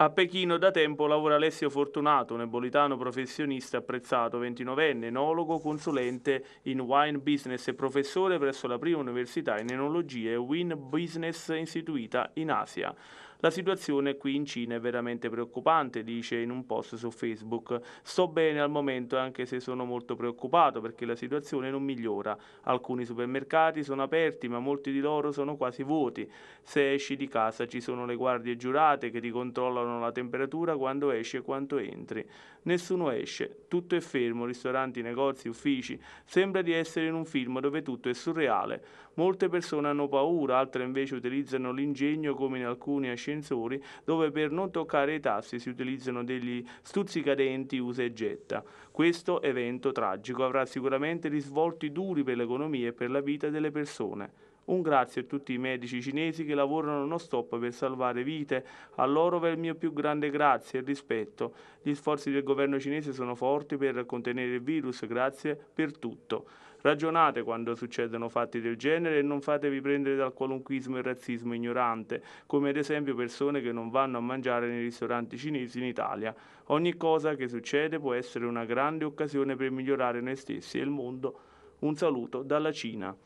A Pechino da tempo lavora Alessio Fortunato, un ebolitano professionista apprezzato, 29enne, enologo, consulente in wine business e professore presso la prima università in enologia e wine business istituita in Asia. La situazione qui in Cina è veramente preoccupante, dice in un post su Facebook. Sto bene al momento anche se sono molto preoccupato perché la situazione non migliora. Alcuni supermercati sono aperti ma molti di loro sono quasi vuoti. Se esci di casa ci sono le guardie giurate che ti controllano la temperatura quando esci e quando entri. Nessuno esce, tutto è fermo, ristoranti, negozi, uffici. Sembra di essere in un film dove tutto è surreale. Molte persone hanno paura, altre invece utilizzano l'ingegno come in alcuni ascendenti ascensori dove per non toccare i tassi si utilizzano degli stuzzicadenti usa e getta. Questo evento tragico avrà sicuramente risvolti duri per l'economia e per la vita delle persone. Un grazie a tutti i medici cinesi che lavorano non stop per salvare vite, a loro va il mio più grande grazie e rispetto. Gli sforzi del governo cinese sono forti per contenere il virus, grazie per tutto. Ragionate quando succedono fatti del genere e non fatevi prendere dal qualunquismo e razzismo ignorante, come ad esempio persone che non vanno a mangiare nei ristoranti cinesi in Italia. Ogni cosa che succede può essere una grande occasione per migliorare noi stessi e il mondo. Un saluto dalla Cina.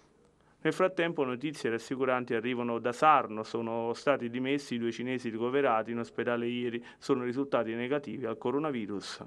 Nel frattempo notizie rassicuranti arrivano da Sarno, sono stati dimessi due cinesi ricoverati in ospedale ieri, sono risultati negativi al coronavirus.